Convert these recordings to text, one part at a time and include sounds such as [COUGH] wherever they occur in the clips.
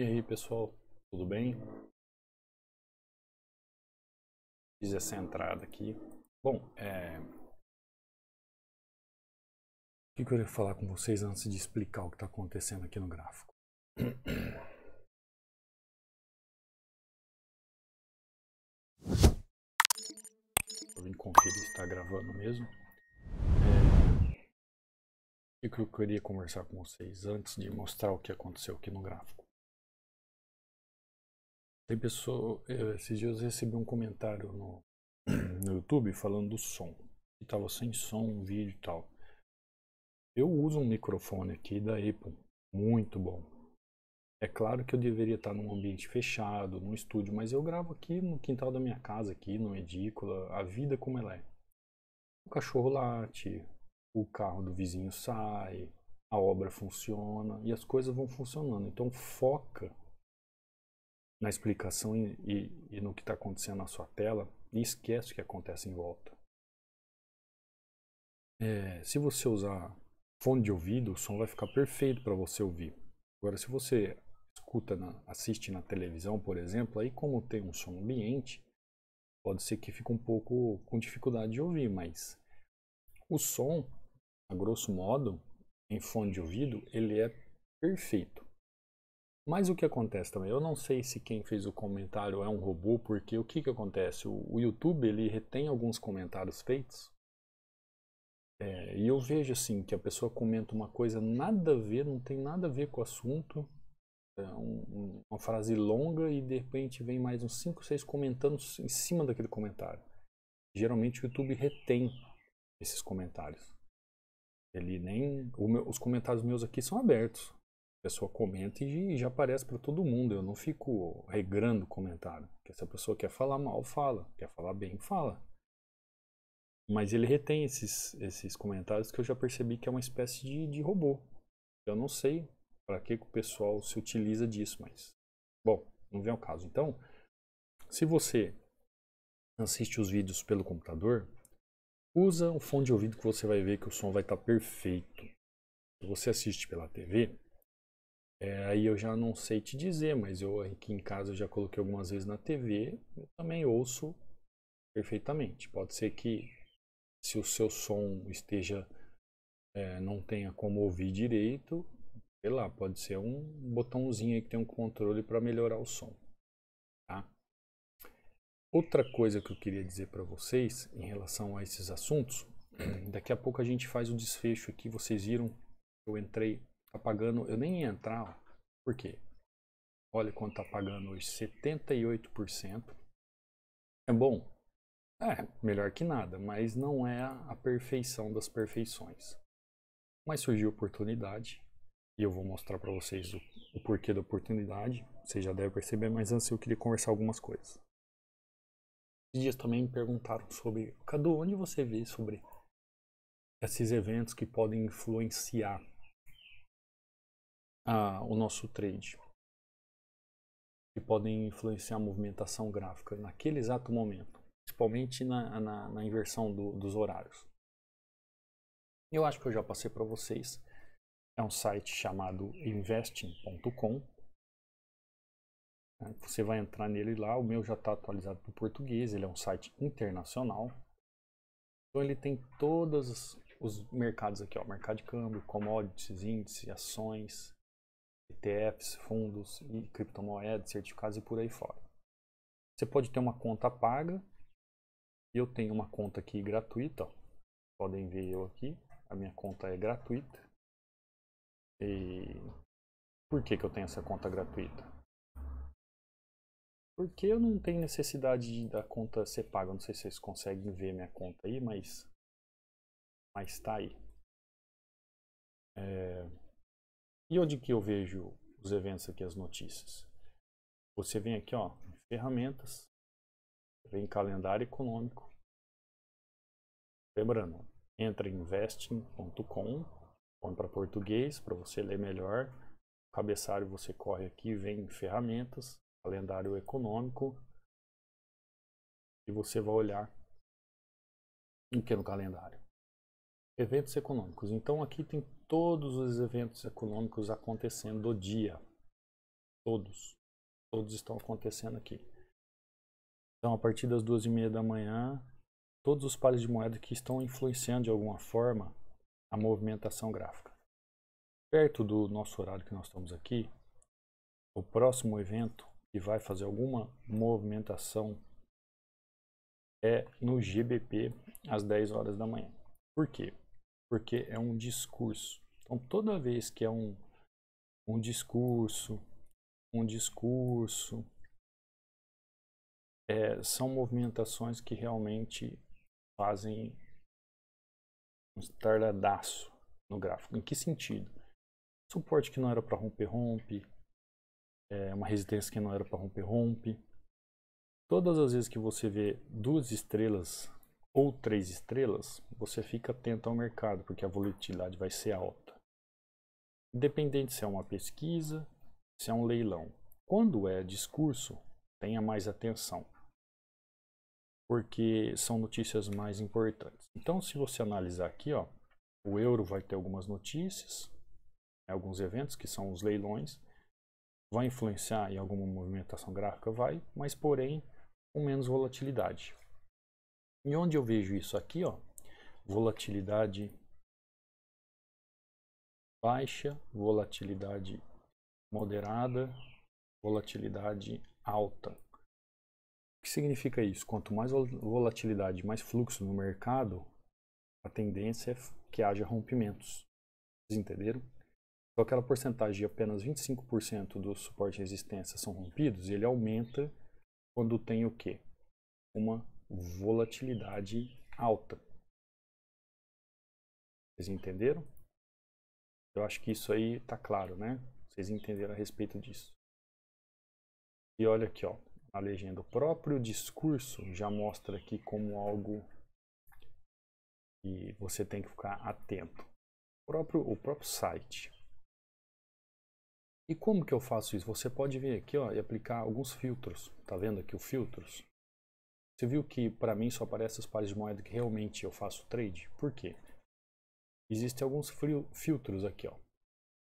E aí, pessoal, tudo bem? Fiz essa entrada aqui. Bom, é... o que eu queria falar com vocês antes de explicar o que está acontecendo aqui no gráfico? Eu vim conferir se está gravando mesmo. É, o que eu queria conversar com vocês antes de mostrar o que aconteceu aqui no gráfico? Tem pessoa, esses dias eu recebi um comentário no, [CLEARS THROAT] no YouTube falando do som. Que tava sem som, um vídeo e tal. Eu uso um microfone aqui da Apple, muito bom. É claro que eu deveria estar num ambiente fechado, num estúdio, mas eu gravo aqui no quintal da minha casa, aqui no edícula, a vida como ela é. O cachorro late, o carro do vizinho sai, a obra funciona e as coisas vão funcionando. Então foca na explicação e, e, e no que está acontecendo na sua tela e esquece o que acontece em volta. É, se você usar fone de ouvido, o som vai ficar perfeito para você ouvir. Agora, se você escuta, na, assiste na televisão, por exemplo, aí como tem um som ambiente, pode ser que fique um pouco com dificuldade de ouvir, mas o som, a grosso modo, em fone de ouvido, ele é perfeito. Mas o que acontece também? Eu não sei se quem fez o comentário é um robô, porque o que, que acontece? O, o YouTube ele retém alguns comentários feitos. É, e eu vejo assim que a pessoa comenta uma coisa nada a ver, não tem nada a ver com o assunto, é um, uma frase longa e de repente vem mais uns 5, 6 comentando em cima daquele comentário. Geralmente o YouTube retém esses comentários. Ele nem. Meu, os comentários meus aqui são abertos. A pessoa comenta e já aparece para todo mundo. Eu não fico regrando comentário. Porque se a pessoa quer falar mal, fala. Quer falar bem, fala. Mas ele retém esses, esses comentários que eu já percebi que é uma espécie de, de robô. Eu não sei para que, que o pessoal se utiliza disso, mas. Bom, não vem ao caso. Então, se você assiste os vídeos pelo computador, usa o fone de ouvido que você vai ver que o som vai estar tá perfeito. Se você assiste pela TV, é, aí eu já não sei te dizer, mas eu aqui em casa eu já coloquei algumas vezes na TV, eu também ouço perfeitamente. Pode ser que se o seu som esteja é, não tenha como ouvir direito, sei lá, pode ser um botãozinho aí que tem um controle para melhorar o som. Tá? Outra coisa que eu queria dizer para vocês em relação a esses assuntos, [CLEARS THROAT] daqui a pouco a gente faz o desfecho aqui. Vocês viram, eu entrei Tá pagando, eu nem ia entrar, ó, por quê? Olha quanto tá pagando hoje, 78%. É bom? É, melhor que nada, mas não é a perfeição das perfeições. Mas surgiu oportunidade, e eu vou mostrar para vocês o, o, porquê da oportunidade. você já deve perceber, mas antes eu queria conversar algumas coisas. Esses dias também me perguntaram sobre, Cadu, onde você vê sobre esses eventos que podem influenciar o nosso trade, que podem influenciar a movimentação gráfica naquele exato momento, principalmente na, na, na inversão do, dos horários. Eu acho que eu já passei para vocês. É um site chamado investing.com. É, você vai entrar nele lá. O meu já está atualizado para o português. Ele é um site internacional. Então ele tem todos os mercados aqui, ó, mercado de câmbio, commodities, índice, ações, ETFs, fundos e criptomoedas, certificados e por aí fora. Você pode ter uma conta paga. Eu tenho uma conta aqui gratuita. Ó. Podem ver eu aqui. A minha conta é gratuita. E por que, que eu tenho essa conta gratuita? Porque eu não tenho necessidade da conta ser paga. Não sei se vocês conseguem ver minha conta aí, mas mas está aí. É... E onde que eu vejo os eventos aqui, as notícias? Você vem aqui, ó, em ferramentas, vem em calendário econômico. Lembrando, entra em investing.com, põe para português para você ler melhor. cabeçalho você corre aqui, vem em ferramentas, calendário econômico. E você vai olhar o que no calendário? Eventos econômicos. Então aqui tem todos os eventos econômicos acontecendo do dia. Todos. Todos estão acontecendo aqui. Então, a partir das duas e meia da manhã, todos os pares de moeda que estão influenciando de alguma forma a movimentação gráfica. Perto do nosso horário que nós estamos aqui, o próximo evento que vai fazer alguma movimentação é no GBP às 10 horas da manhã. Por quê? porque é um discurso. Então, toda vez que é um, um discurso, um discurso, é, são movimentações que realmente fazem um estardadaço no gráfico. Em que sentido? Suporte que não era para romper, rompe. É, uma resistência que não era para romper, rompe. Todas as vezes que você vê duas estrelas ou três estrelas, você fica atento ao mercado, porque a volatilidade vai ser alta. Independente se é uma pesquisa, se é um leilão. Quando é discurso, tenha mais atenção, porque são notícias mais importantes. Então, se você analisar aqui, ó, o euro vai ter algumas notícias, né, alguns eventos que são os leilões, vai influenciar em alguma movimentação gráfica, vai, mas porém com menos volatilidade. E onde eu vejo isso aqui, ó, volatilidade baixa, volatilidade moderada, volatilidade alta. O que significa isso? Quanto mais volatilidade, mais fluxo no mercado, a tendência é que haja rompimentos. Vocês entenderam? Então aquela porcentagem de apenas 25% do suporte e resistência são rompidos, ele aumenta quando tem o quê? Uma volatilidade alta. Vocês entenderam? Eu acho que isso aí está claro, né? Vocês entenderam a respeito disso. E olha aqui, ó, a legenda. O próprio discurso já mostra aqui como algo que você tem que ficar atento. O próprio, o próprio site. E como que eu faço isso? Você pode vir aqui ó, e aplicar alguns filtros. Tá vendo aqui os filtros? Você viu que para mim só aparecem os pares de moeda que realmente eu faço trade? Por quê? Existem alguns frio, filtros aqui, ó.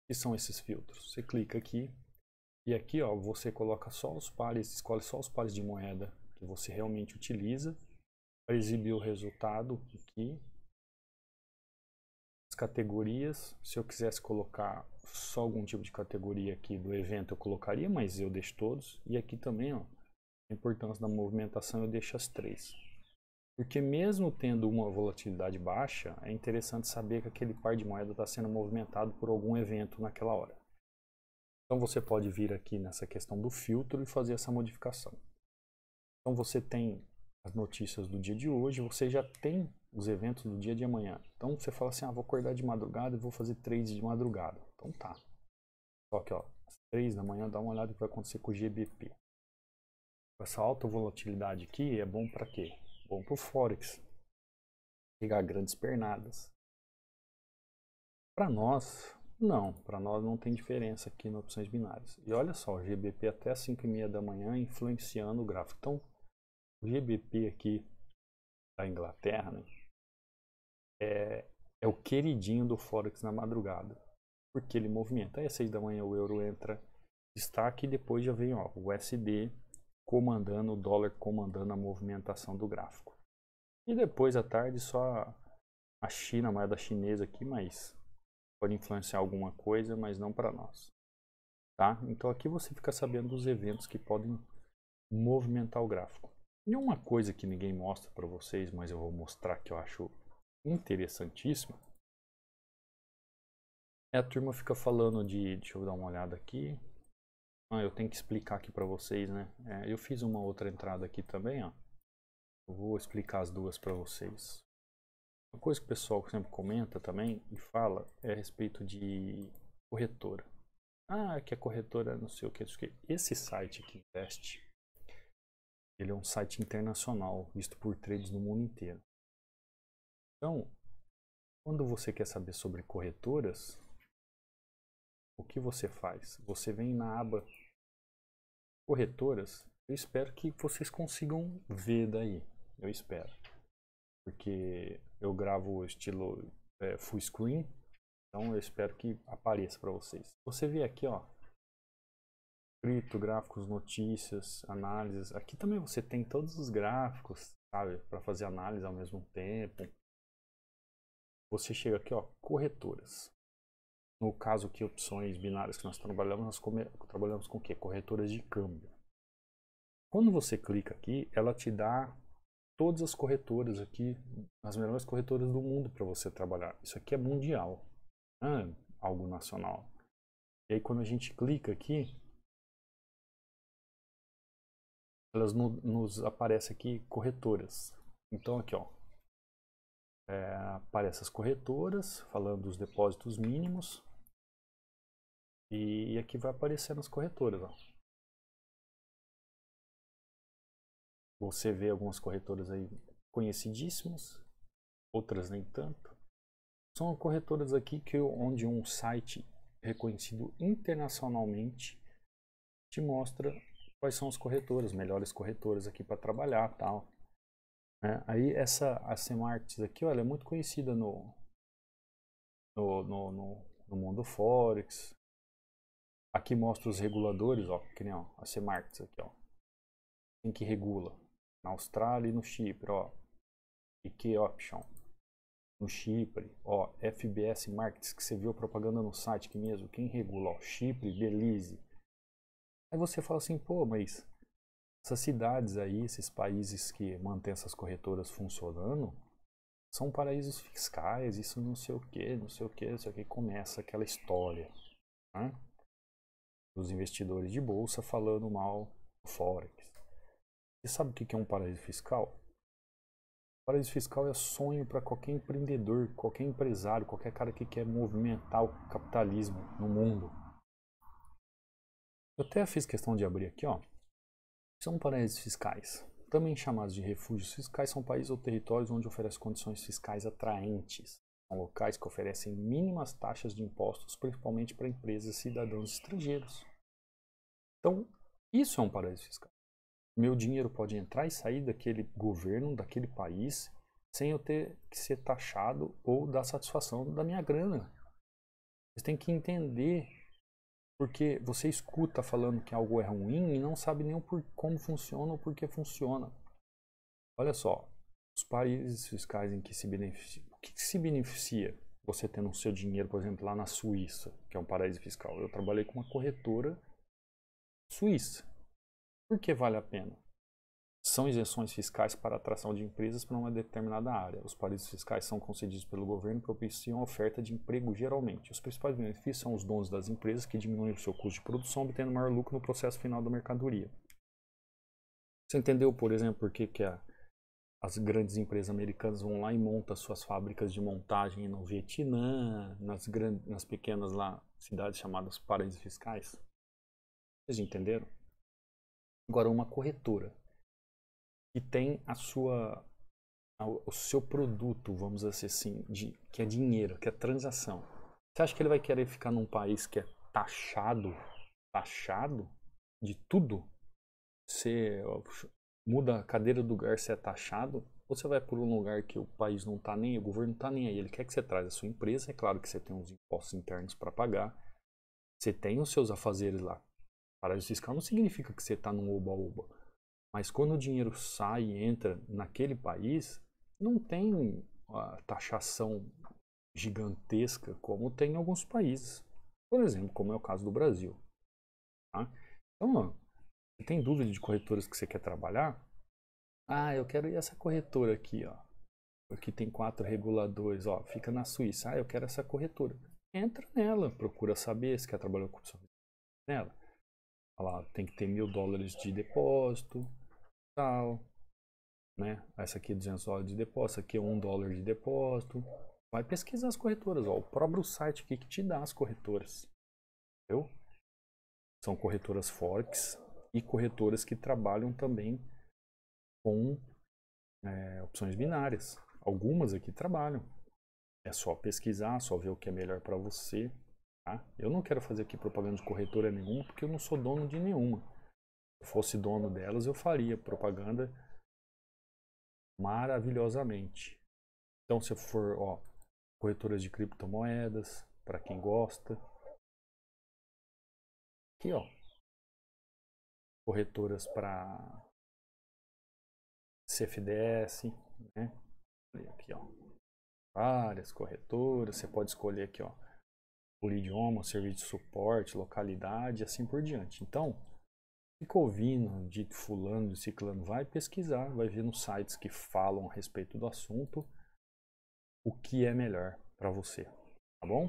Que são esses filtros? Você clica aqui e aqui, ó, você coloca só os pares, escolhe só os pares de moeda que você realmente utiliza para exibir o resultado aqui. As categorias, se eu quisesse colocar só algum tipo de categoria aqui do evento eu colocaria, mas eu deixo todos. E aqui também, ó, a importância da movimentação eu deixo as três. Porque mesmo tendo uma volatilidade baixa, é interessante saber que aquele par de moeda está sendo movimentado por algum evento naquela hora. Então você pode vir aqui nessa questão do filtro e fazer essa modificação. Então você tem as notícias do dia de hoje, você já tem os eventos do dia de amanhã. Então você fala assim, ah, vou acordar de madrugada e vou fazer trades de madrugada. Então tá. Só que ó, às 3 da manhã dá uma olhada o que vai acontecer com o GBP. Essa alta volatilidade aqui é bom para quê? Bom para o Forex. Pegar grandes pernadas. Para nós, não. Para nós não tem diferença aqui nas opções binárias. E olha só, o GBP até 5 e meia da manhã influenciando o gráfico. Então, o GBP aqui da Inglaterra né, é, é o queridinho do Forex na madrugada. Porque ele movimenta. Aí às 6 da manhã o euro entra destaque e depois já vem ó, o USD comandando o dólar, comandando a movimentação do gráfico. E depois à tarde só a China, a moeda chinesa aqui, mas pode influenciar alguma coisa, mas não para nós. Tá? Então aqui você fica sabendo dos eventos que podem movimentar o gráfico. E uma coisa que ninguém mostra para vocês, mas eu vou mostrar que eu acho interessantíssima, é a turma fica falando de, deixa eu dar uma olhada aqui, ah, eu tenho que explicar aqui para vocês, né? É, eu fiz uma outra entrada aqui também, ó. Eu vou explicar as duas para vocês. Uma coisa que o pessoal sempre comenta também e fala é a respeito de corretora. Ah, que a corretora não sei o que, não sei o que. Esse site aqui, teste. ele é um site internacional, visto por traders no mundo inteiro. Então, quando você quer saber sobre corretoras, o que você faz? Você vem na aba corretoras. Eu espero que vocês consigam ver daí. Eu espero. Porque eu gravo estilo é, full screen. Então eu espero que apareça para vocês. Você vê aqui, ó. escrito, gráficos, notícias, análises. Aqui também você tem todos os gráficos, sabe? Para fazer análise ao mesmo tempo. Você chega aqui, ó, corretoras no caso que opções binárias que nós trabalhamos, nós trabalhamos com o que? Corretoras de câmbio. Quando você clica aqui, ela te dá todas as corretoras aqui, as melhores corretoras do mundo para você trabalhar. Isso aqui é mundial, né? algo nacional. E aí quando a gente clica aqui, elas no, nos aparece aqui corretoras. Então aqui ó, é, aparece as corretoras falando dos depósitos mínimos. E, aqui vai aparecer nas corretoras. Ó. Você vê algumas corretoras aí conhecidíssimas, outras nem tanto. São corretoras aqui que onde um site reconhecido internacionalmente te mostra quais são os corretoras melhores corretoras aqui para trabalhar tal. É, aí essa a Semartis aqui, olha, é muito conhecida no no, no, no, no mundo Forex, Aqui mostra os reguladores, ó, que nem ó, a CEMARTS aqui, ó. Quem que regula? Na Austrália e no Chipre, ó. E que option? No Chipre, ó, FBS Markets, que você viu propaganda no site que mesmo, quem regula? Ó, Chipre, Belize. Aí você fala assim, pô, mas essas cidades aí, esses países que mantêm essas corretoras funcionando, são paraísos fiscais, isso não sei o que, não sei o que, isso aqui começa aquela história. Né? dos investidores de bolsa falando mal do Forex. Você sabe o que é um paraíso fiscal? O paraíso fiscal é sonho para qualquer empreendedor, qualquer empresário, qualquer cara que quer movimentar o capitalismo no mundo. Eu até fiz questão de abrir aqui, ó. São paraísos fiscais. Também chamados de refúgios fiscais, são países ou territórios onde oferece condições fiscais atraentes são locais que oferecem mínimas taxas de impostos, principalmente para empresas e cidadãos estrangeiros. Então, isso é um paraíso fiscal. Meu dinheiro pode entrar e sair daquele governo, daquele país, sem eu ter que ser taxado ou dar satisfação da minha grana. Vocês têm que entender porque você escuta falando que algo é ruim e não sabe nem por, como funciona ou por que funciona. Olha só, os países fiscais em que se beneficia, o que, que se beneficia você tendo o seu dinheiro, por exemplo, lá na Suíça, que é um paraíso fiscal? Eu trabalhei com uma corretora suíça. Por que vale a pena? São isenções fiscais para atração de empresas para uma determinada área. Os paraísos fiscais são concedidos pelo governo e propiciam a oferta de emprego geralmente. Os principais benefícios são os dons das empresas, que diminuem o seu custo de produção, obtendo maior lucro no processo final da mercadoria. Você entendeu, por exemplo, por que, que a as grandes empresas americanas vão lá e montam suas fábricas de montagem no Vietnã, nas, grandes, nas pequenas lá, cidades chamadas paraísos fiscais. Vocês entenderam? Agora, uma corretora que tem a sua, o seu produto, vamos dizer assim, de, que é dinheiro, que é transação. Você acha que ele vai querer ficar num país que é taxado, taxado de tudo? Ser muda a cadeira do lugar, você é taxado, ou você vai por um lugar que o país não está nem, o governo não está nem aí, ele quer que você traga a sua empresa, é claro que você tem os impostos internos para pagar, você tem os seus afazeres lá. Paraíso fiscal não significa que você está num oba-oba, mas quando o dinheiro sai e entra naquele país, não tem a taxação gigantesca como tem em alguns países, por exemplo, como é o caso do Brasil. Tá? Então, tem dúvida de corretoras que você quer trabalhar? Ah, eu quero ir essa corretora aqui, ó. Aqui tem quatro reguladores, ó. Fica na Suíça. Ah, eu quero essa corretora. Entra nela, procura saber se quer trabalhar com opção nela. Olha lá, tem que ter mil dólares de depósito, tal, né? Essa aqui é 200 dólares de depósito, aqui é um dólar de depósito. Vai pesquisar as corretoras, ó. O próprio site aqui que te dá as corretoras, entendeu? São corretoras Forex, e corretoras que trabalham também com é, opções binárias. Algumas aqui trabalham. É só pesquisar, só ver o que é melhor para você. Tá? Eu não quero fazer aqui propaganda de corretora nenhuma, porque eu não sou dono de nenhuma. Se eu fosse dono delas, eu faria propaganda maravilhosamente. Então, se for ó, corretoras de criptomoedas, para quem gosta. Aqui, ó, corretoras para CFDS, né? Aqui, ó. Várias corretoras, você pode escolher aqui, ó, por idioma, serviço de suporte, localidade, assim por diante. Então, fica ouvindo de fulano, de ciclano, vai pesquisar, vai ver nos sites que falam a respeito do assunto o que é melhor para você, tá bom?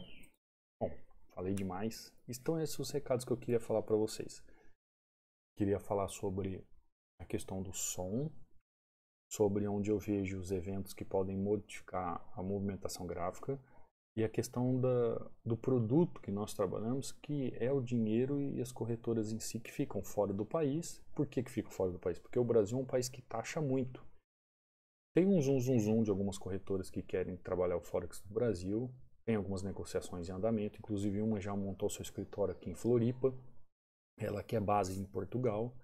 Bom, falei demais. Estão esses os recados que eu queria falar para vocês queria falar sobre a questão do som, sobre onde eu vejo os eventos que podem modificar a movimentação gráfica e a questão da, do produto que nós trabalhamos, que é o dinheiro e as corretoras em si que ficam fora do país. Por que, que ficam fora do país? Porque o Brasil é um país que taxa muito. Tem um zoom, zoom, zoom de algumas corretoras que querem trabalhar o Forex no Brasil, tem algumas negociações em andamento, inclusive uma já montou seu escritório aqui em Floripa, ela que é base em Portugal.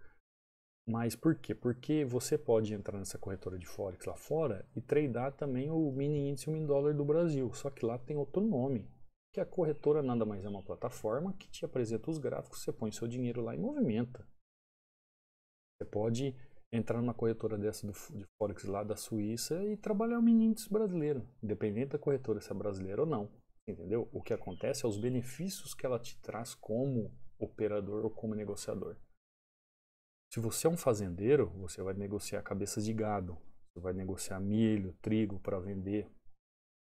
Mas por quê? Porque você pode entrar nessa corretora de Forex lá fora e tradear também o mini índice mini dólar do Brasil, só que lá tem outro nome, que a corretora nada mais é uma plataforma que te apresenta os gráficos, você põe seu dinheiro lá e movimenta. Você pode entrar numa corretora dessa do, de Forex lá da Suíça e trabalhar o mini índice brasileiro, independente da corretora se é brasileira ou não, entendeu? O que acontece é os benefícios que ela te traz como operador ou como negociador. Se você é um fazendeiro, você vai negociar cabeças de gado, você vai negociar milho, trigo para vender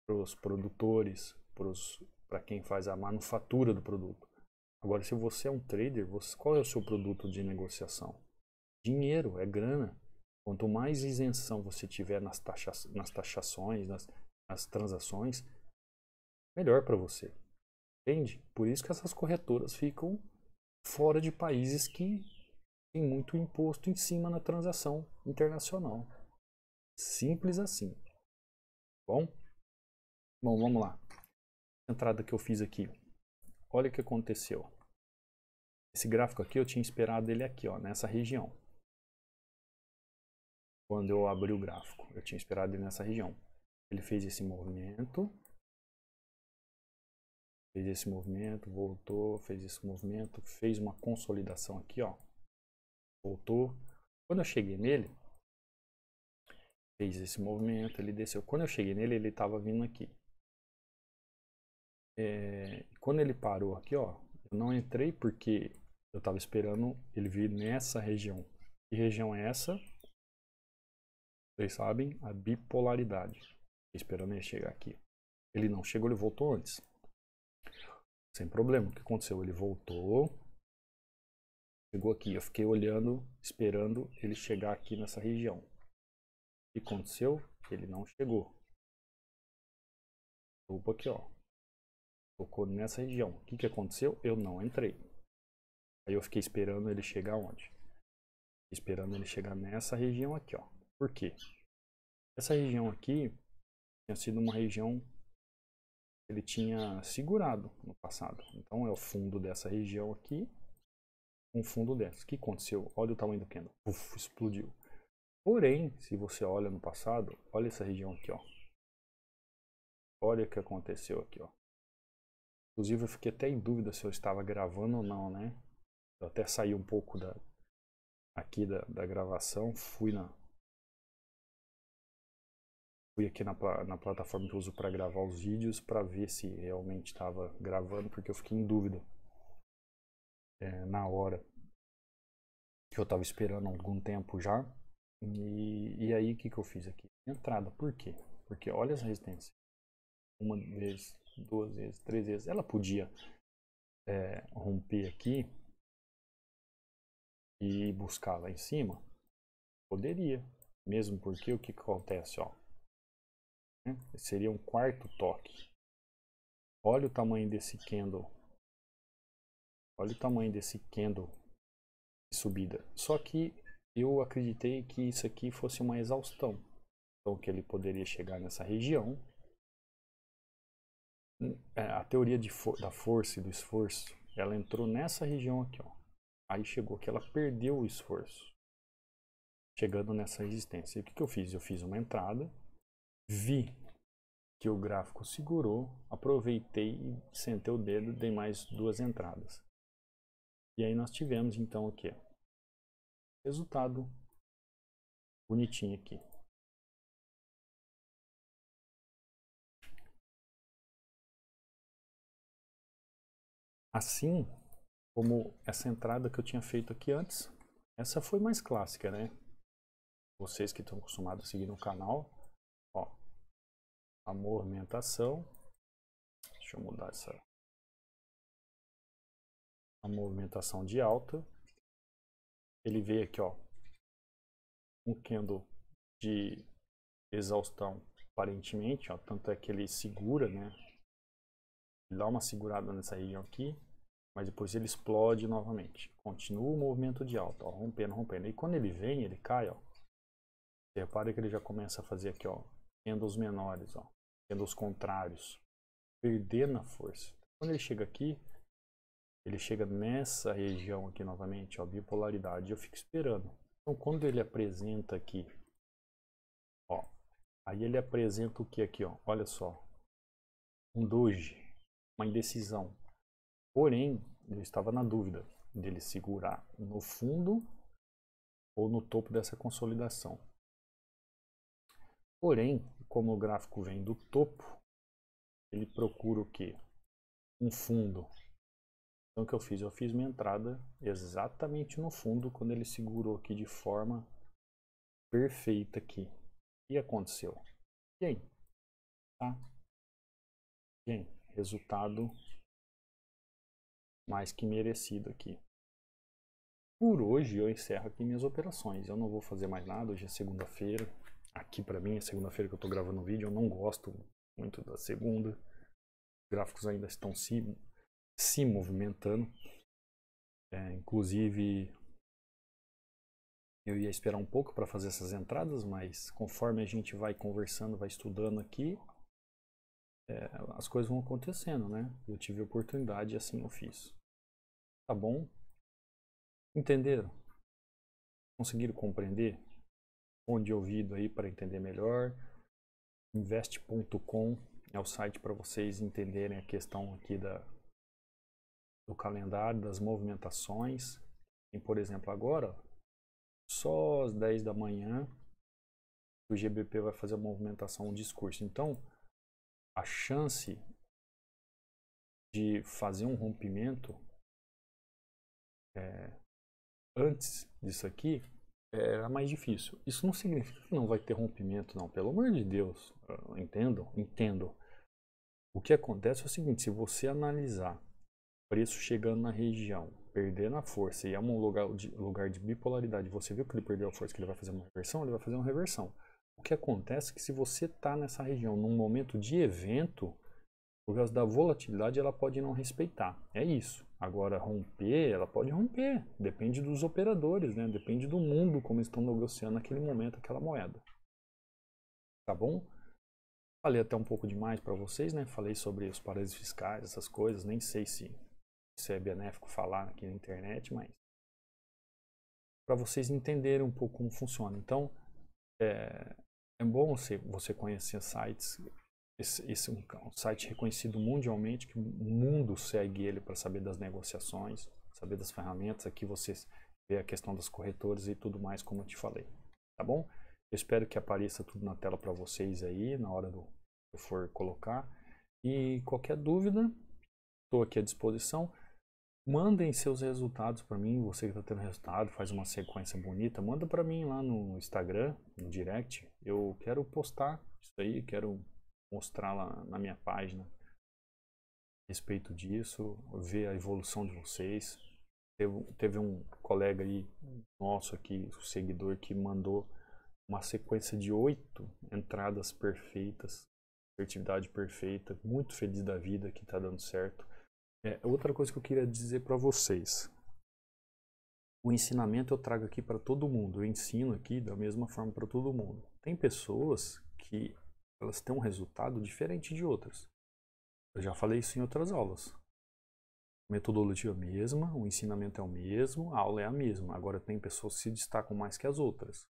para os produtores, para quem faz a manufatura do produto. Agora, se você é um trader, você, qual é o seu produto de negociação? Dinheiro, é grana. Quanto mais isenção você tiver nas, taxa, nas taxações, nas, nas transações, melhor para você. Entende? Por isso que essas corretoras ficam fora de países que têm muito imposto em cima na transação internacional. Simples assim. Bom? Bom, vamos lá. Entrada que eu fiz aqui. Olha o que aconteceu. Esse gráfico aqui eu tinha esperado ele aqui, ó, nessa região. Quando eu abri o gráfico, eu tinha esperado ele nessa região. Ele fez esse movimento, fez esse movimento, voltou, fez esse movimento, fez uma consolidação aqui, ó. Voltou. Quando eu cheguei nele, fez esse movimento, ele desceu. Quando eu cheguei nele, ele estava vindo aqui. É, quando ele parou aqui, ó, eu não entrei porque eu estava esperando ele vir nessa região. Que região é essa? Vocês sabem, a bipolaridade. Esperando ele chegar aqui. Ele não chegou, ele voltou antes. Sem problema. O que aconteceu? Ele voltou, chegou aqui. Eu fiquei olhando, esperando ele chegar aqui nessa região. O que aconteceu? Ele não chegou. Opa aqui, ó. Tocou nessa região. O que, que aconteceu? Eu não entrei. Aí eu fiquei esperando ele chegar onde? Esperando ele chegar nessa região aqui, ó. Por quê? Essa região aqui tinha sido uma região ele tinha segurado no passado. Então é o fundo dessa região aqui, um fundo dessa. O que aconteceu? Olha o tamanho do candle, Uf, explodiu. Porém, se você olha no passado, olha essa região aqui, ó. Olha o que aconteceu aqui, ó. Inclusive eu fiquei até em dúvida se eu estava gravando ou não, né? Eu até saí um pouco da aqui da, da gravação, fui na fui aqui na, na plataforma que eu uso para gravar os vídeos para ver se realmente estava gravando, porque eu fiquei em dúvida é, na hora que eu estava esperando algum tempo já. E, e aí, o que, que eu fiz aqui? Entrada, por quê? Porque olha essa resistência Uma vez, duas vezes, três vezes. Ela podia é, romper aqui e buscar lá em cima? Poderia. Mesmo porque o que acontece, ó né? Seria um quarto toque. Olha o tamanho desse candle. Olha o tamanho desse candle de subida. Só que eu acreditei que isso aqui fosse uma exaustão. Então que ele poderia chegar nessa região. É, a teoria for da força e do esforço, ela entrou nessa região aqui, ó. Aí chegou que ela perdeu o esforço chegando nessa resistência. E o que, que eu fiz? Eu fiz uma entrada vi que o gráfico segurou, aproveitei e sentei o dedo, dei mais duas entradas. E aí nós tivemos então o que? Resultado bonitinho aqui. Assim como essa entrada que eu tinha feito aqui antes, essa foi mais clássica, né? Vocês que estão acostumados a seguir no canal a movimentação. Deixa eu mudar essa a movimentação de alta. Ele veio aqui, ó, um candle de exaustão, aparentemente, ó, tanto é que ele segura, né? Ele dá uma segurada nessa região aqui, mas depois ele explode novamente. Continua o movimento de alta, ó, rompendo, rompendo. E quando ele vem, ele cai, ó. Você repara que ele já começa a fazer aqui, ó, candles menores, ó pelos contrários, perder na força. Quando ele chega aqui, ele chega nessa região aqui novamente, ó, bipolaridade, eu fico esperando. Então quando ele apresenta aqui, ó, aí ele apresenta o que aqui, ó, olha só, um doji, uma indecisão. Porém, eu estava na dúvida dele segurar no fundo ou no topo dessa consolidação. Porém, como o gráfico vem do topo, ele procura o que? Um fundo. Então o que eu fiz? Eu fiz minha entrada exatamente no fundo, quando ele segurou aqui de forma perfeita aqui. E aconteceu? E Tá? Resultado mais que merecido aqui. Por hoje eu encerro aqui minhas operações. Eu não vou fazer mais nada, hoje é segunda-feira aqui para mim, é segunda-feira que eu tô gravando o vídeo, eu não gosto muito da segunda. Os gráficos ainda estão se, se movimentando. É, inclusive, eu ia esperar um pouco para fazer essas entradas, mas conforme a gente vai conversando, vai estudando aqui, é, as coisas vão acontecendo, né? Eu tive oportunidade e assim eu fiz. Tá bom? Entenderam? Conseguiram compreender? fone de ouvido aí para entender melhor. Invest.com é o site para vocês entenderem a questão aqui da, do calendário, das movimentações. Tem, por exemplo, agora, só às 10 da manhã, o GBP vai fazer a movimentação, um discurso. Então, a chance de fazer um rompimento é, antes disso aqui era mais difícil. Isso não significa que não vai ter rompimento, não. Pelo amor de Deus, entendo, entendo. O que acontece é o seguinte: se você analisar preço chegando na região, perdendo a força e é um lugar de, lugar de bipolaridade, você viu que ele perdeu a força, que ele vai fazer uma reversão, ele vai fazer uma reversão. O que acontece é que se você está nessa região num momento de evento, por causa da volatilidade, ela pode não respeitar. É isso. Agora, romper, ela pode romper. Depende dos operadores, né? Depende do mundo como estão negociando naquele momento aquela moeda. Tá bom? Falei até um pouco demais para vocês, né? Falei sobre os paraísos fiscais, essas coisas. Nem sei se, se é benéfico falar aqui na internet, mas para vocês entenderem um pouco como funciona. Então, é, é bom você, você conhecer sites esse, esse é um, um site reconhecido mundialmente, que o mundo segue ele para saber das negociações, saber das ferramentas. Aqui vocês vê a questão das corretoras e tudo mais, como eu te falei. Tá bom? Eu espero que apareça tudo na tela para vocês aí, na hora do que eu for colocar. E qualquer dúvida, estou aqui à disposição. Mandem seus resultados para mim, você que está tendo resultado, faz uma sequência bonita, manda para mim lá no Instagram, no direct. Eu quero postar isso aí, quero mostrar lá na minha página a respeito disso, ver a evolução de vocês. Teve, teve um colega aí nosso aqui, um seguidor, que mandou uma sequência de oito entradas perfeitas, assertividade perfeita, muito feliz da vida que está dando certo. É, outra coisa que eu queria dizer para vocês, o ensinamento eu trago aqui para todo mundo, eu ensino aqui da mesma forma para todo mundo. Tem pessoas que elas têm um resultado diferente de outras. Eu já falei isso em outras aulas. metodologia é a mesma, o ensinamento é o mesmo, a aula é a mesma. Agora tem pessoas que se destacam mais que as outras.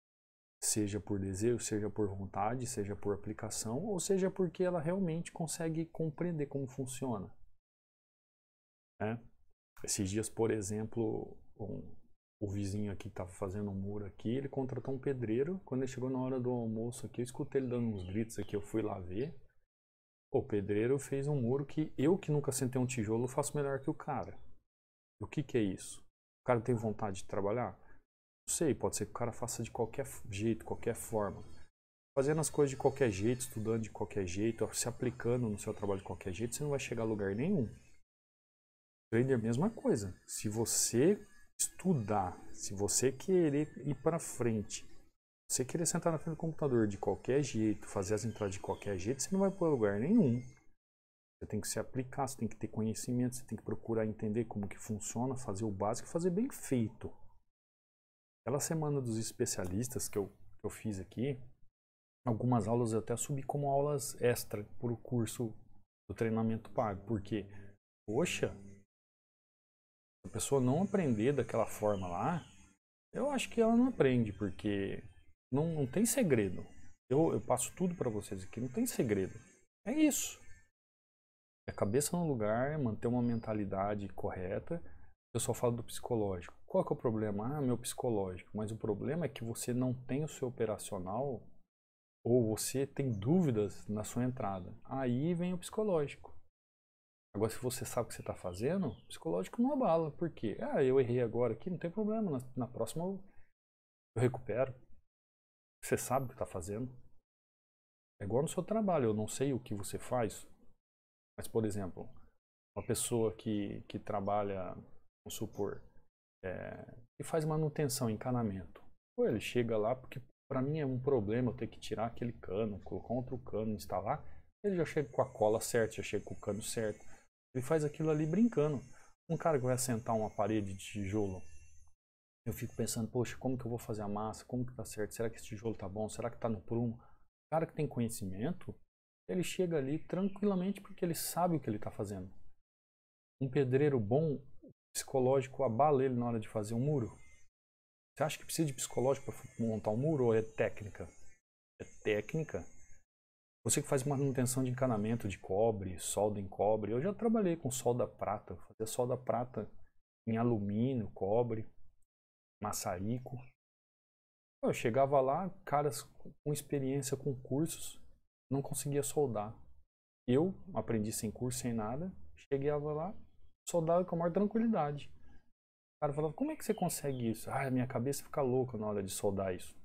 Seja por desejo, seja por vontade, seja por aplicação, ou seja porque ela realmente consegue compreender como funciona. É. Esses dias, por exemplo, um, o vizinho aqui estava fazendo um muro aqui, ele contratou um pedreiro. Quando ele chegou na hora do almoço aqui, eu escutei ele dando uns gritos aqui, eu fui lá ver. o pedreiro fez um muro que eu que nunca sentei um tijolo faço melhor que o cara. o que que é isso? O cara tem vontade de trabalhar? Não sei, pode ser que o cara faça de qualquer jeito, qualquer forma. Fazendo as coisas de qualquer jeito, estudando de qualquer jeito, se aplicando no seu trabalho de qualquer jeito, você não vai chegar a lugar nenhum. Trader, mesma coisa. Se você estudar, se você querer ir para frente, se você querer sentar na frente do computador de qualquer jeito, fazer as entradas de qualquer jeito, você não vai para lugar nenhum. Você tem que se aplicar, você tem que ter conhecimento, você tem que procurar entender como que funciona, fazer o básico, fazer bem feito. Aquela semana dos especialistas que eu, que eu fiz aqui, algumas aulas eu até subi como aulas extra para o curso do treinamento pago, porque, poxa, a pessoa não aprender daquela forma lá, eu acho que ela não aprende, porque não, não tem segredo. Eu, eu passo tudo para vocês aqui, não tem segredo. É isso. É cabeça no lugar, é manter uma mentalidade correta. Eu só falo do psicológico. Qual que é o problema? Ah, meu psicológico. Mas o problema é que você não tem o seu operacional ou você tem dúvidas na sua entrada. Aí vem o psicológico. Agora, se você sabe o que você está fazendo, psicológico não abala. Por quê? Ah, eu errei agora aqui, não tem problema. Na, na próxima eu, eu, recupero. Você sabe o que está fazendo. É igual no seu trabalho. Eu não sei o que você faz. Mas, por exemplo, uma pessoa que, que trabalha, vamos supor, é, faz manutenção, encanamento. Pô, ele chega lá porque para mim é um problema eu ter que tirar aquele cano, colocar outro cano, instalar. Ele já chega com a cola certa, já chega com o cano certo ele faz aquilo ali brincando. Um cara que vai assentar uma parede de tijolo, eu fico pensando, poxa, como que eu vou fazer a massa? Como que tá certo? Será que esse tijolo tá bom? Será que tá no prumo? O cara que tem conhecimento, ele chega ali tranquilamente porque ele sabe o que ele está fazendo. Um pedreiro bom, psicológico, abala ele na hora de fazer um muro. Você acha que precisa de psicológico para montar um muro ou é técnica? É técnica você que faz manutenção de encanamento de cobre, solda em cobre. Eu já trabalhei com solda prata, fazia solda prata em alumínio, cobre, maçarico. Eu chegava lá, caras com experiência com cursos, não conseguia soldar. Eu aprendi sem curso, sem nada, chegava lá, soldava com a maior tranquilidade. O cara falava, como é que você consegue isso? Ah, minha cabeça fica louca na hora de soldar isso.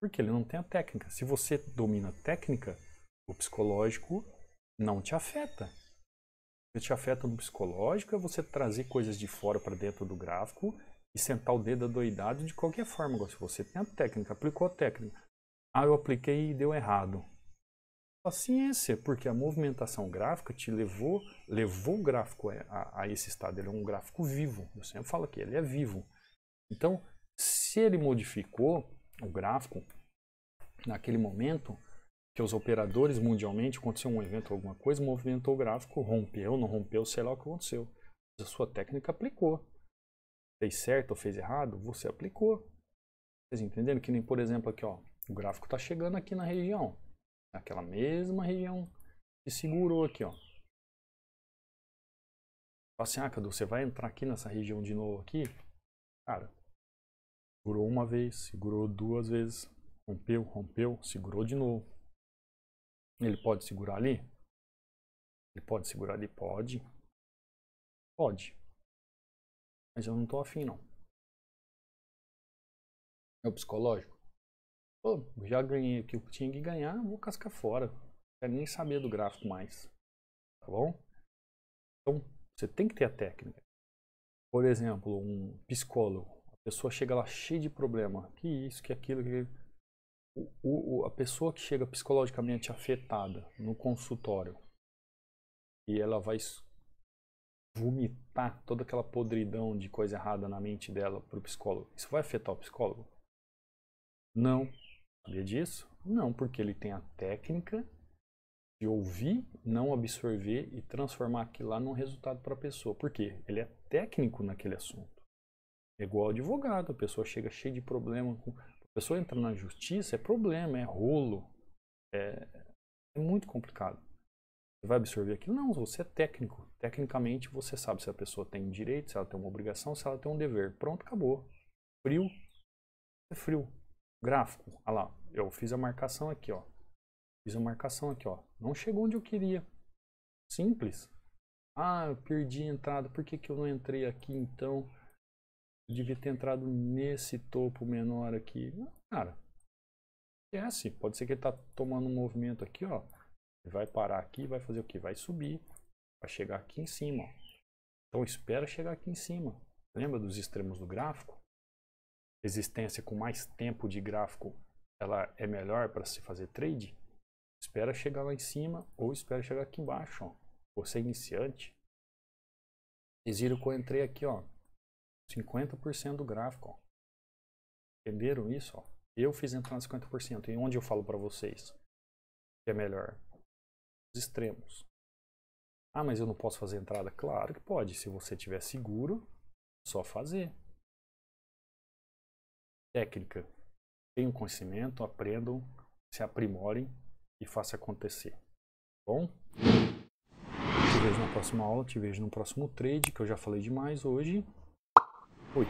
Porque ele não tem a técnica. Se você domina a técnica, o psicológico não te afeta. Você te afeta no psicológico é você trazer coisas de fora para dentro do gráfico e sentar o dedo adoidado de qualquer forma. Agora, se você tem a técnica, aplicou a técnica. Ah, eu apliquei e deu errado. Paciência, porque a movimentação gráfica te levou, levou o gráfico a, a esse estado. Ele é um gráfico vivo. Eu sempre falo que ele é vivo. Então, se ele modificou, o gráfico, naquele momento que os operadores mundialmente aconteceu um evento, alguma coisa, movimentou o gráfico, rompeu, não rompeu, sei lá o que aconteceu. Mas a sua técnica aplicou. Fez certo ou fez errado? Você aplicou. Vocês entenderam? Que nem, por exemplo, aqui, ó, o gráfico está chegando aqui na região. Naquela mesma região que segurou aqui, ó. Fala assim, ah, Cadu, você vai entrar aqui nessa região de novo aqui? Cara, Segurou uma vez, segurou duas vezes, rompeu, rompeu, segurou de novo. Ele pode segurar ali? Ele pode segurar ali? Pode. Pode. Mas eu não estou afim, não. É o psicológico. Pô, já ganhei o que tinha que ganhar, vou cascar fora. Não quero nem saber do gráfico mais. Tá bom? Então, você tem que ter a técnica. Por exemplo, um psicólogo pessoa chega lá cheia de problema, que isso, que aquilo, que... O, o, a pessoa que chega psicologicamente afetada no consultório e ela vai vomitar toda aquela podridão de coisa errada na mente dela para o psicólogo, isso vai afetar o psicólogo? Não. Sabia disso? Não, porque ele tem a técnica de ouvir, não absorver e transformar aquilo lá num resultado para a pessoa. Por quê? Ele é técnico naquele assunto. É igual advogado, a pessoa chega cheia de problema. A pessoa entra na justiça, é problema, é rolo. É, é muito complicado. Você vai absorver aquilo? Não, você é técnico. Tecnicamente você sabe se a pessoa tem direito, se ela tem uma obrigação, se ela tem um dever. Pronto, acabou. Frio. É frio. Gráfico. Olha lá, eu fiz a marcação aqui, ó. Fiz a marcação aqui, ó. Não chegou onde eu queria. Simples. Ah, eu perdi a entrada. Por que, que eu não entrei aqui então? Eu devia ter entrado nesse topo menor aqui. Cara, é assim. Pode ser que ele está tomando um movimento aqui, ó. Ele vai parar aqui, vai fazer o que? Vai subir. Vai chegar aqui em cima. Ó. Então espera chegar aqui em cima. Lembra dos extremos do gráfico? Resistência com mais tempo de gráfico, ela é melhor para se fazer trade? Espera chegar lá em cima ou espera chegar aqui embaixo, ó. Você é iniciante. Vocês viram que eu entrei aqui, ó. 50% do gráfico. Ó. Entenderam isso? Ó? Eu fiz entrar no 50%. E onde eu falo para vocês que é melhor? Os extremos. Ah, mas eu não posso fazer entrada? Claro que pode. Se você tiver seguro, só fazer. Técnica. Tenham conhecimento, aprendam, se aprimorem e faça acontecer. Bom? Te vejo na próxima aula, te vejo no próximo trade, que eu já falei demais hoje. Fui.